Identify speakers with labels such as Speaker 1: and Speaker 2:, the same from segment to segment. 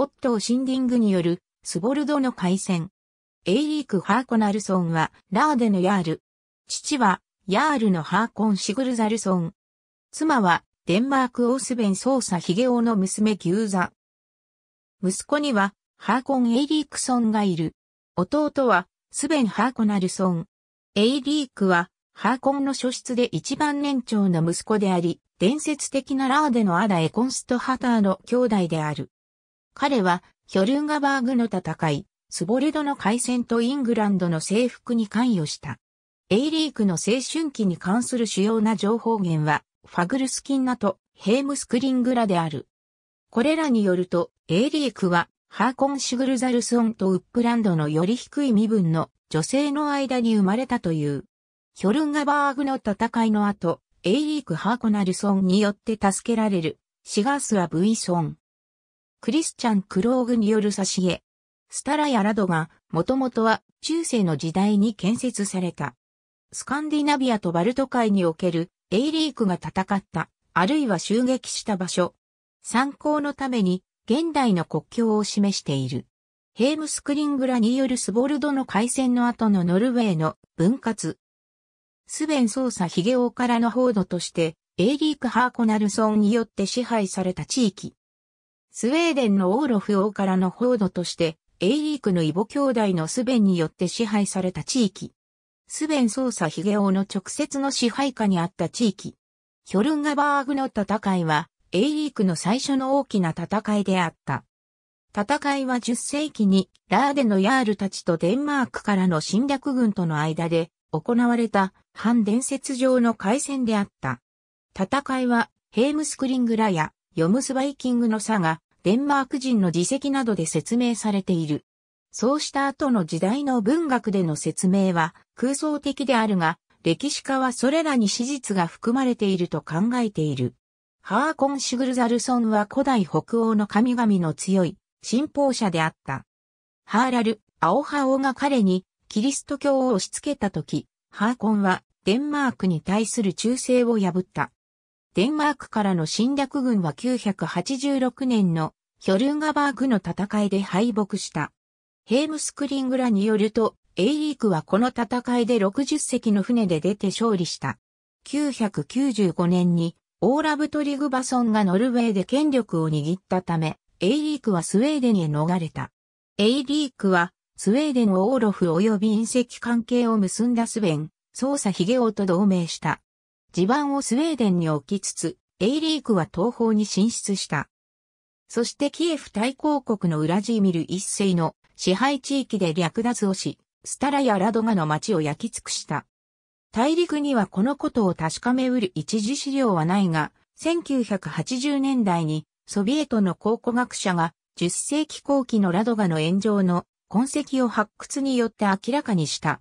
Speaker 1: オットー・シンディングによるスボルドの海戦。エイリーク・ハーコナルソンはラーデのヤール。父はヤールのハーコン・シグルザルソン。妻はデンマーク・オースベン捜査ヒゲオの娘ギューザ。息子にはハーコン・エイリークソンがいる。弟はスベン・ハーコナルソン。エイリークはハーコンの初出で一番年長の息子であり、伝説的なラーデのアダ・エコンスト・ハターの兄弟である。彼は、ヒョルンガバーグの戦い、スボルドの海戦とイングランドの征服に関与した。エイリークの青春期に関する主要な情報源は、ファグルスキンナとヘームスクリングラである。これらによると、エイリークは、ハーコン・シグルザルソンとウップランドのより低い身分の女性の間に生まれたという。ヒョルンガバーグの戦いの後、エイリーク・ハーコナルソンによって助けられる、シガースはブイソン。クリスチャン・クローグによる挿絵。スタラやラドが、もともとは中世の時代に建設された。スカンディナビアとバルト海におけるエイリークが戦った、あるいは襲撃した場所。参考のために、現代の国境を示している。ヘームスクリングラによるスボルドの海戦の後のノルウェーの分割。スベン捜査ヒゲオーからの報道として、エイリーク・ハーコナルソンによって支配された地域。スウェーデンのオーロフ王からの報道として、エイリークのイボ兄弟のスベンによって支配された地域。スベン捜査ヒゲ王の直接の支配下にあった地域。ヒョルンガバーグの戦いは、エイリークの最初の大きな戦いであった。戦いは10世紀にラーデのヤールたちとデンマークからの侵略軍との間で行われた反伝説上の海戦であった。戦いはヘームスクリングラやヨムスバイキングの差がデンマーク人の自責などで説明されている。そうした後の時代の文学での説明は空想的であるが、歴史家はそれらに史実が含まれていると考えている。ハーコン・シュグルザルソンは古代北欧の神々の強い信奉者であった。ハーラル、アオハオが彼にキリスト教を押し付けた時、ハーコンはデンマークに対する忠誠を破った。デンマークからの侵略軍は986年のヒョルンガバーグの戦いで敗北した。ヘームスクリングラによると、エイリークはこの戦いで60隻の船で出て勝利した。995年にオーラブトリグバソンがノルウェーで権力を握ったため、エイリークはスウェーデンへ逃れた。エイリークはスウェーデンをオーロフ及び隕石関係を結んだスベン、捜査ヒゲオと同盟した。地盤をスウェーデンに置きつつ、エイリークは東方に進出した。そしてキエフ大公国のウラジーミル一世の支配地域で略奪をし、スタラやラドガの町を焼き尽くした。大陸にはこのことを確かめうる一時資料はないが、1980年代にソビエトの考古学者が10世紀後期のラドガの炎上の痕跡を発掘によって明らかにした。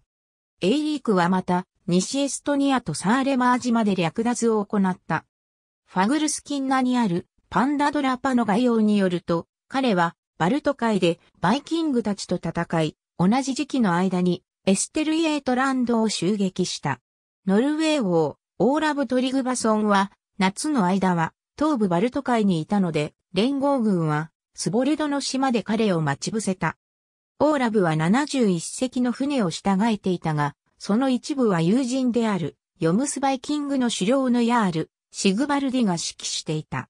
Speaker 1: エイリークはまた西エストニアとサーレマー島で略奪を行った。ファグルスキンナにあるパンダドラパの概要によると、彼はバルト海でバイキングたちと戦い、同じ時期の間にエステルイエートランドを襲撃した。ノルウェー王、オーラブ・トリグバソンは、夏の間は東部バルト海にいたので、連合軍はスボルドの島で彼を待ち伏せた。オーラブは71隻の船を従えていたが、その一部は友人である、ヨムスバイキングの狩猟のヤール、シグバルディが指揮していた。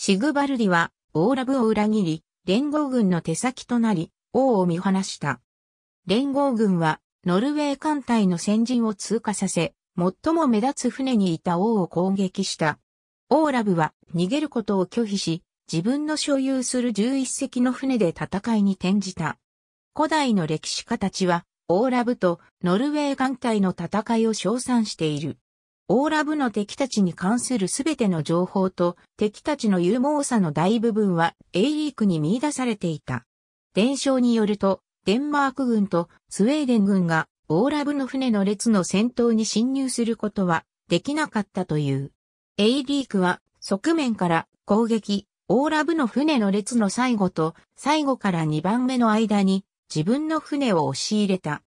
Speaker 1: シグバルディは、オーラブを裏切り、連合軍の手先となり、王を見放した。連合軍は、ノルウェー艦隊の先陣を通過させ、最も目立つ船にいた王を攻撃した。オーラブは逃げることを拒否し、自分の所有する11隻の船で戦いに転じた。古代の歴史家たちは、オーラブとノルウェー艦隊の戦いを称賛している。オーラブの敵たちに関するすべての情報と敵たちの有猛さの大部分はエイリークに見出されていた。伝承によると、デンマーク軍とスウェーデン軍がオーラブの船の列の先頭に侵入することはできなかったという。エイリークは側面から攻撃、オーラブの船の列の最後と最後から2番目の間に自分の船を押し入れた。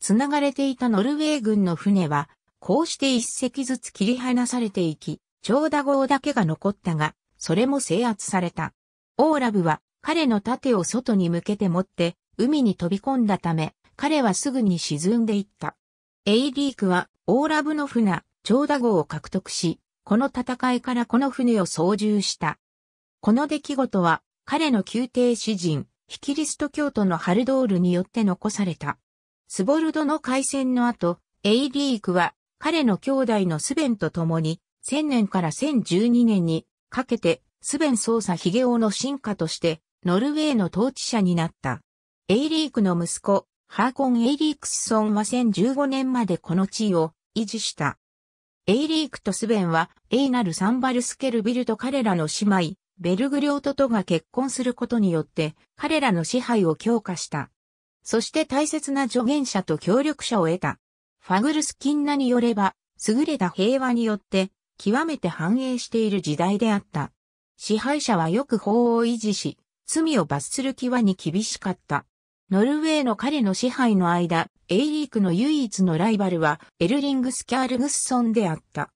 Speaker 1: 繋がれていたノルウェー軍の船はこうして一隻ずつ切り離されていき、長打号だけが残ったが、それも制圧された。オーラブは彼の盾を外に向けて持って海に飛び込んだため、彼はすぐに沈んでいった。エイリークはオーラブの船、長打号を獲得し、この戦いからこの船を操縦した。この出来事は彼の宮廷詩人、ヒキリスト教徒のハルドールによって残された。スボルドの海戦の後、エイリークは彼の兄弟のスベンと共に、1000年から1012年にかけて、スベン捜査ヒゲオの進化として、ノルウェーの統治者になった。エイリークの息子、ハーコン・エイリークスソンは1015年までこの地位を維持した。エイリークとスベンは、エイナル・サンバルスケルビルと彼らの姉妹、ベルグリョートとが結婚することによって、彼らの支配を強化した。そして大切な助言者と協力者を得た。ファグルスキンナによれば、優れた平和によって、極めて繁栄している時代であった。支配者はよく法を維持し、罪を罰する際に厳しかった。ノルウェーの彼の支配の間、エイリークの唯一のライバルはエルリングス・キャールグッソンであった。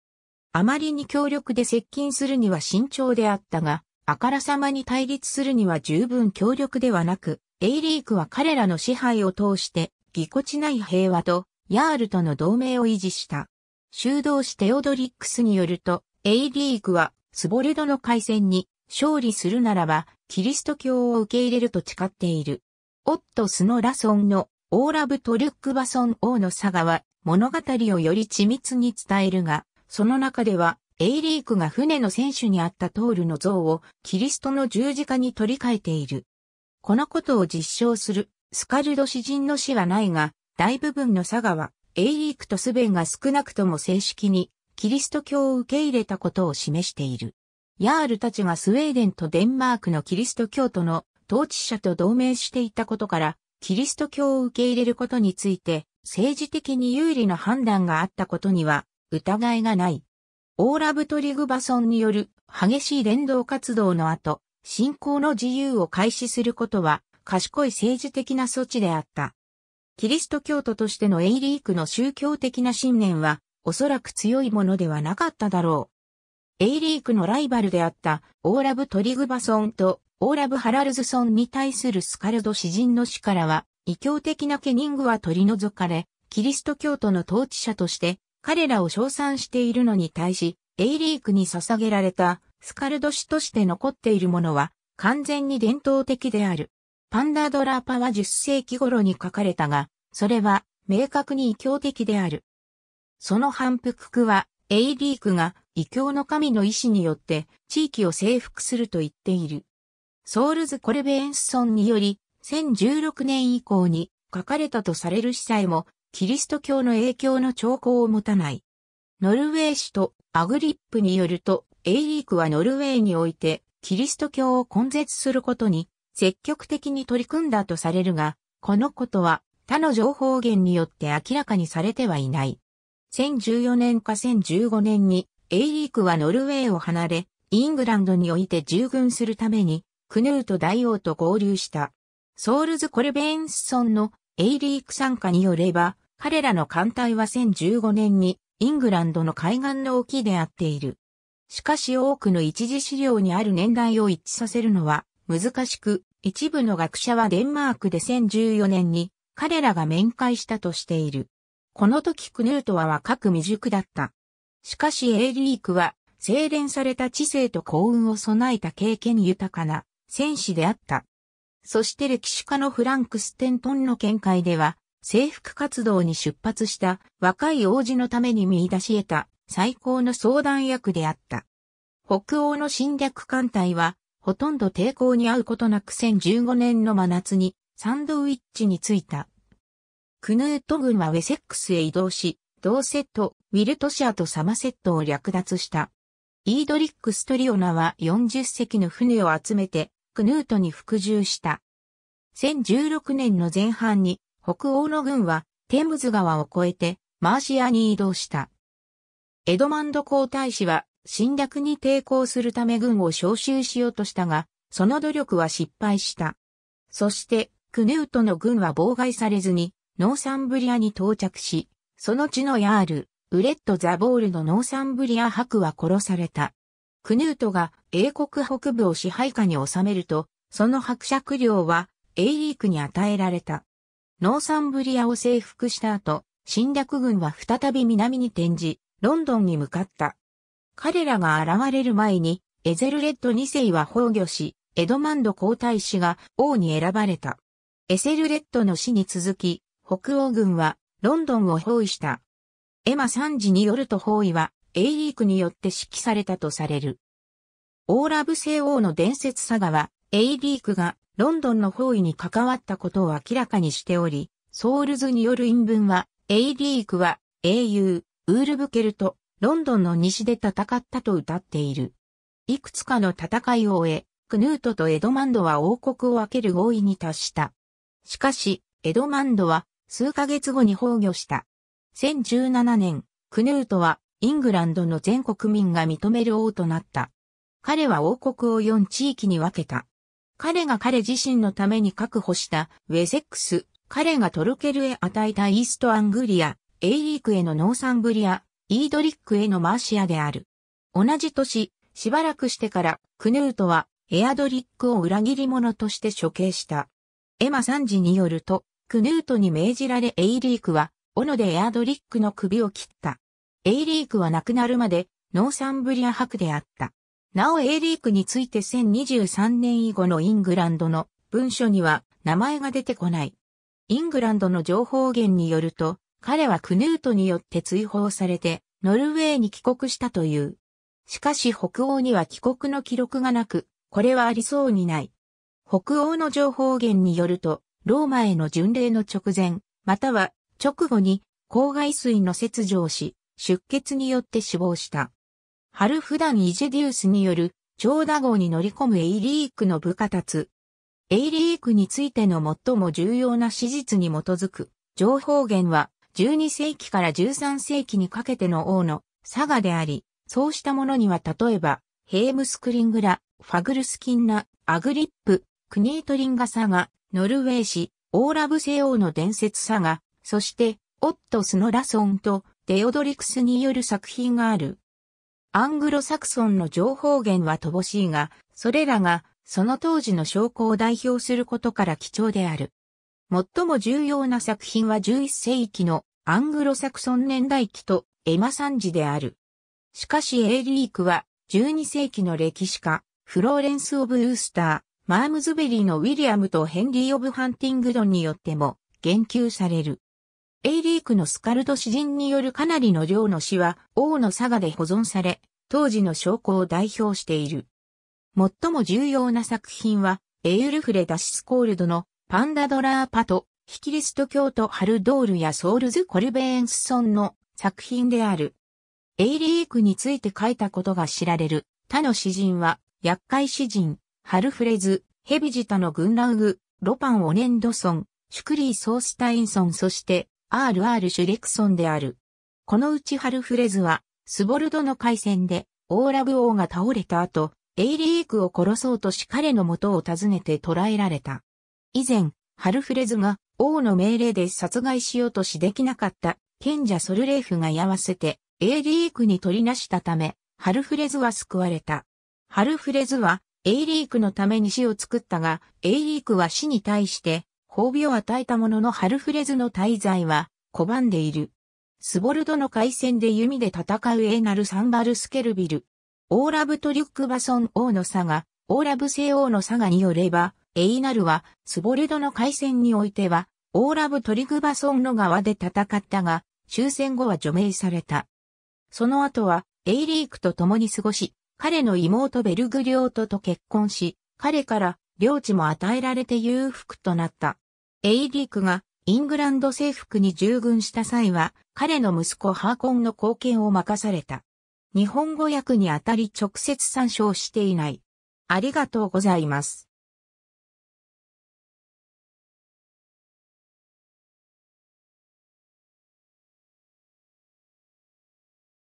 Speaker 1: あまりに強力で接近するには慎重であったが、あからさまに対立するには十分強力ではなく、エイリークは彼らの支配を通して、ぎこちない平和とヤールとの同盟を維持した。修道士テオドリックスによると、エイリークはスボルドの海戦に勝利するならば、キリスト教を受け入れると誓っている。オットスのラソンのオーラブトルックバソン王の佐賀は物語をより緻密に伝えるが、その中では、エイリークが船の選手にあったトールの像をキリストの十字架に取り替えている。このことを実証するスカルド詩人の詩はないが、大部分の佐賀は、エイリークとスベンが少なくとも正式に、キリスト教を受け入れたことを示している。ヤールたちがスウェーデンとデンマークのキリスト教徒の統治者と同盟していたことから、キリスト教を受け入れることについて、政治的に有利な判断があったことには、疑いがない。オーラブトリグバソンによる激しい連動活動の後、信仰の自由を開始することは、賢い政治的な措置であった。キリスト教徒としてのエイリークの宗教的な信念は、おそらく強いものではなかっただろう。エイリークのライバルであったオーラブ・トリグバソンとオーラブ・ハラルズソンに対するスカルド詩人の死からは、異教的なケニングは取り除かれ、キリスト教徒の統治者として彼らを称賛しているのに対し、エイリークに捧げられたスカルド詩として残っているものは完全に伝統的である。パンダドラパは10世紀頃に書かれたが、それは明確に異教的である。その反復区は、エイリークが異教の神の意志によって地域を征服すると言っている。ソウルズ・コルベエンスソンにより、1016年以降に書かれたとされる司祭も、キリスト教の影響の兆候を持たない。ノルウェー氏とアグリップによると、エイリークはノルウェーにおいて、キリスト教を根絶することに積極的に取り組んだとされるが、このことは他の情報源によって明らかにされてはいない。2014年か2015年にエイリークはノルウェーを離れ、イングランドにおいて従軍するために、クヌート大王と合流した。ソウルズ・コルベーンスソンのイリーク参加によれば、彼らの艦隊は2015年にイングランドの海岸の沖であっている。しかし多くの一次資料にある年代を一致させるのは難しく、一部の学者はデンマークで1014年に彼らが面会したとしている。この時クヌートは若く未熟だった。しかしエーリークは精錬された知性と幸運を備えた経験豊かな戦士であった。そして歴史家のフランク・ステントンの見解では、征服活動に出発した若い王子のために見出し得た最高の相談役であった。北欧の侵略艦隊はほとんど抵抗に合うことなく1015年の真夏にサンドウィッチに着いた。クヌート軍はウェセックスへ移動し、同セット、ウィルトシアとサマセットを略奪した。イードリック・ストリオナは40隻の船を集めて、クヌートに服従した。1016年の前半に、北欧の軍は、テムズ川を越えて、マーシアに移動した。エドマンド皇太子は、侵略に抵抗するため軍を招集しようとしたが、その努力は失敗した。そして、クヌートの軍は妨害されずに、ノーサンブリアに到着し、その地のヤール、ウレット・ザ・ボールのノーサンブリア白は殺された。クヌートが英国北部を支配下に収めると、その伯爵領はエイリークに与えられた。ノーサンブリアを征服した後、侵略軍は再び南に転じ、ロンドンに向かった。彼らが現れる前に、エゼルレッド2世は崩御し、エドマンド皇太子が王に選ばれた。エセルレッドの死に続き、北欧軍はロンドンを包囲した。エマ3時によると包囲はエイリークによって指揮されたとされる。オーラブ聖王の伝説サガは、エイリークがロンドンの包囲に関わったことを明らかにしており、ソウルズによる陰文は、エイリークは英雄、ウールブケルト、ロンドンの西で戦ったと歌っている。いくつかの戦いを終え、クヌートとエドマンドは王国を分ける合意に達した。しかし、エドマンドは数ヶ月後に崩御した。1017年、クヌートはイングランドの全国民が認める王となった。彼は王国を4地域に分けた。彼が彼自身のために確保したウェセックス、彼がトルケルへ与えたイーストアングリア、エイリークへのノーサングリア、イードリックへのマーシアである。同じ年、しばらくしてからクヌートはエアドリックを裏切り者として処刑した。エマンジによると、クヌートに命じられエイリークは、斧でエアドリックの首を切った。エイリークは亡くなるまで、ノーサンブリア博であった。なおエイリークについて1023年以後のイングランドの文書には名前が出てこない。イングランドの情報源によると、彼はクヌートによって追放されて、ノルウェーに帰国したという。しかし北欧には帰国の記録がなく、これはありそうにない。北欧の情報源によると、ローマへの巡礼の直前、または直後に口外水の切除をし、出血によって死亡した。春普段イジェディウスによる、長打号に乗り込むエイリークの部下たつ。エイリークについての最も重要な史実に基づく、情報源は、12世紀から13世紀にかけての王の佐賀であり、そうしたものには例えば、ヘームスクリングラ、ファグルスキンナ、アグリップ、クニートリンガ佐賀、ノルウェー氏、オーラブセ王の伝説佐賀、そして、オット・スノラソンとデオドリクスによる作品がある。アングロサクソンの情報源は乏しいが、それらがその当時の証拠を代表することから貴重である。最も重要な作品は11世紀のアングロサクソン年代記とエマサンジである。しかしエーリークは12世紀の歴史家、フローレンス・オブ・ウースター、マームズベリーのウィリアムとヘンリー・オブ・ハンティングドンによっても言及される。エイリークのスカルド詩人によるかなりの量の詩は王の佐賀で保存され、当時の証拠を代表している。最も重要な作品は、エウルフレ・ダシスコールドのパンダドラーパト、ヒキリスト教徒ハルドールやソールズ・コルベーンスソンの作品である。エイリークについて書いたことが知られる他の詩人は、厄介詩人、ハルフレズ、ヘビジタのグンラウグ、ロパン・オネンドソン、シュクリー・ソースタインソンそして RR シュレクソンである。このうちハルフレズは、スボルドの海戦で、オーラグ王が倒れた後、エイリークを殺そうとし彼の元を訪ねて捕らえられた。以前、ハルフレズが王の命令で殺害しようとしできなかった賢者ソルレーフが居合わせてエーリークに取りなしたため、ハルフレズは救われた。ハルフレズはエーリークのために死を作ったが、エーリークは死に対して褒美を与えたもののハルフレズの滞在は拒んでいる。スボルドの海戦で弓で戦うエーナル・サンバル・スケルビル。オーラブトリュック・バソン王の差が、オーラブ西王の差がによれば、エイナルは、スボレドの海戦においては、オーラブ・トリグバソンの側で戦ったが、終戦後は除名された。その後は、エイリークと共に過ごし、彼の妹ベルグリョートと結婚し、彼から領地も与えられて裕福となった。エイリークがイングランド征服に従軍した際は、彼の息子ハーコンの貢献を任された。日本語訳にあたり直接参照していない。ありがとうございます。